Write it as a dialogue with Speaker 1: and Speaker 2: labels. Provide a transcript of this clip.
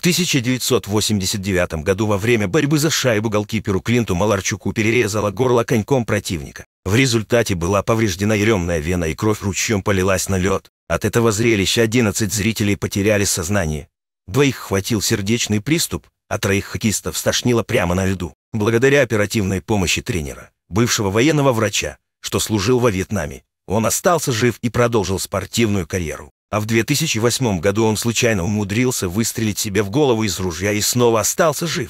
Speaker 1: В 1989 году во время борьбы за шайбу голкиперу Клинту Маларчуку перерезала горло коньком противника. В результате была повреждена еремная вена и кровь ручьем полилась на лед. От этого зрелища 11 зрителей потеряли сознание. Двоих хватил сердечный приступ, а троих хоккеистов стошнило прямо на льду. Благодаря оперативной помощи тренера, бывшего военного врача, что служил во Вьетнаме, он остался жив и продолжил спортивную карьеру. А в 2008 году он случайно умудрился выстрелить себе в голову из ружья и снова остался жив.